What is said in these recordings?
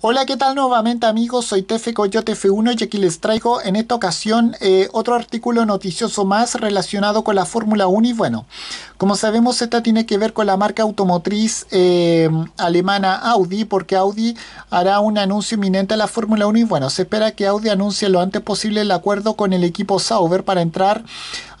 Hola, ¿qué tal nuevamente amigos? Soy Tefe Coyote F1 y aquí les traigo en esta ocasión eh, otro artículo noticioso más relacionado con la Fórmula 1 y bueno, como sabemos esta tiene que ver con la marca automotriz eh, alemana Audi porque Audi hará un anuncio inminente a la Fórmula 1 y bueno, se espera que Audi anuncie lo antes posible el acuerdo con el equipo Sauber para entrar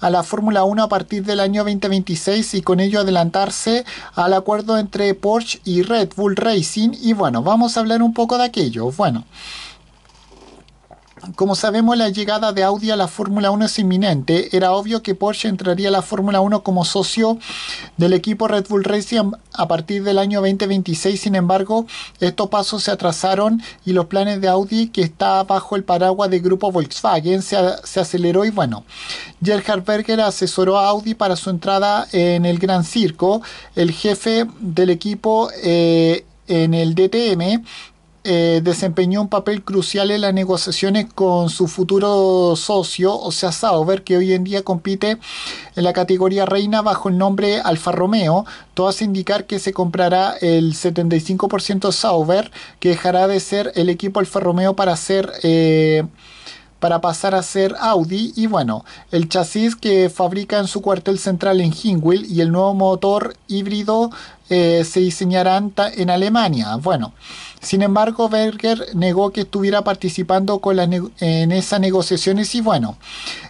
a la Fórmula 1 a partir del año 2026 y con ello adelantarse al acuerdo entre Porsche y Red Bull Racing. Y bueno, vamos a hablar un poco de aquello. Bueno. Como sabemos, la llegada de Audi a la Fórmula 1 es inminente. Era obvio que Porsche entraría a la Fórmula 1 como socio del equipo Red Bull Racing a partir del año 2026. Sin embargo, estos pasos se atrasaron y los planes de Audi, que está bajo el paraguas del grupo Volkswagen, se, aceleró y bueno. Gerhard Berger asesoró a Audi para su entrada en el Gran Circo. El jefe del equipo eh, en el DTM eh, desempeñó un papel crucial en las negociaciones con su futuro socio, o sea, Sauber, que hoy en día compite en la categoría reina bajo el nombre Alfa Romeo. Todo hace indicar que se comprará el 75% Sauber, que dejará de ser el equipo Alfa Romeo para ser... Eh, para pasar a ser Audi y bueno, el chasis que fabrica en su cuartel central en Hinwil y el nuevo motor híbrido eh, se diseñarán en Alemania. Bueno, sin embargo, Berger negó que estuviera participando con en esas negociaciones y bueno,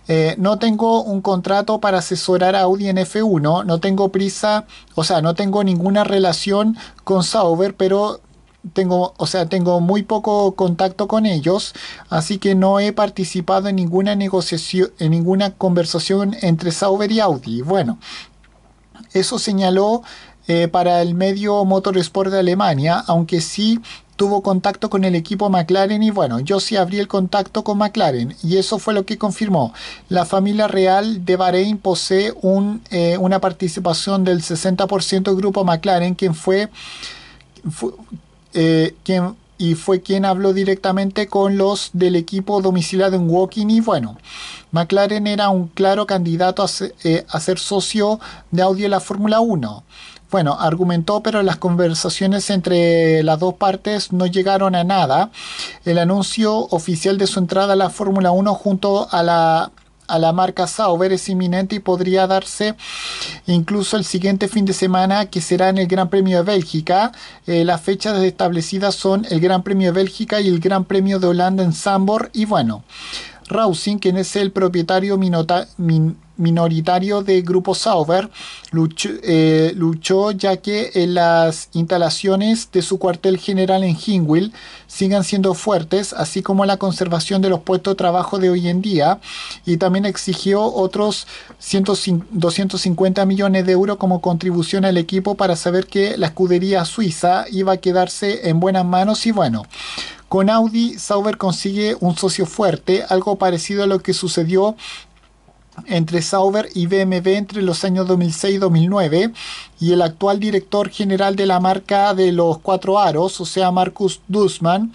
eh, no tengo un contrato para asesorar a Audi en F1, no tengo prisa, o sea, no tengo ninguna relación con Sauber, pero tengo, o sea, tengo muy poco contacto con ellos, así que no he participado en ninguna negociación, en ninguna conversación entre Sauber y Audi. Bueno, eso señaló eh, para el medio Motorsport de Alemania, aunque sí tuvo contacto con el equipo McLaren y bueno, yo sí abrí el contacto con McLaren y eso fue lo que confirmó. La familia real de Bahrein posee un, eh, una participación del 60% del grupo McLaren, quien fue, eh, y fue quien habló directamente con los del equipo domiciliado en Woking y bueno, McLaren era un claro candidato a, eh, ser, socio de Audi en la Fórmula 1. Bueno, argumentó, pero las conversaciones entre las dos partes no llegaron a nada. El anuncio oficial de su entrada a la Fórmula 1 junto a la a la marca Sauber es inminente y podría darse incluso el siguiente fin de semana que será en el Gran Premio de Bélgica. Eh, las fechas establecidas son el Gran Premio de Bélgica y el Gran Premio de Holanda en Zambor y bueno. Rausing, quien es el propietario minota, minoritario de Grupo Sauber, eh, luchó, ya que en las instalaciones de su cuartel general en Hingwil sigan siendo fuertes, así como la conservación de los puestos de trabajo de hoy en día, y también exigió otros 250 millones de euros como contribución al equipo para saber que la escudería suiza iba a quedarse en buenas manos y bueno. Con Audi, Sauber consigue un socio fuerte, algo parecido a lo que sucedió entre Sauber y BMW entre los años 2006 y 2009 y el actual director general de la marca de los cuatro aros, o sea, Marcus Dusman,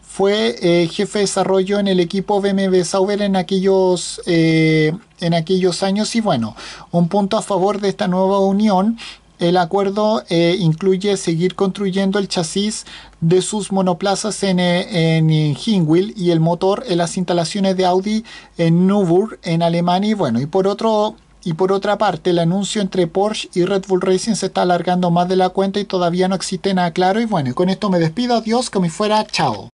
fue eh, jefe de desarrollo en el equipo BMW Sauber en aquellos, eh, en aquellos años y bueno, un punto a favor de esta nueva unión el acuerdo eh, incluye seguir construyendo el chasis de sus monoplazas en, eh, en, y el motor en las instalaciones de Audi en Nürburgring en Alemania y bueno, y por otro y por otra parte, el anuncio entre Porsche y Red Bull Racing se está alargando más de la cuenta y todavía no existe nada claro. Y bueno, con esto me despido. Adiós, que me fuera. Chao.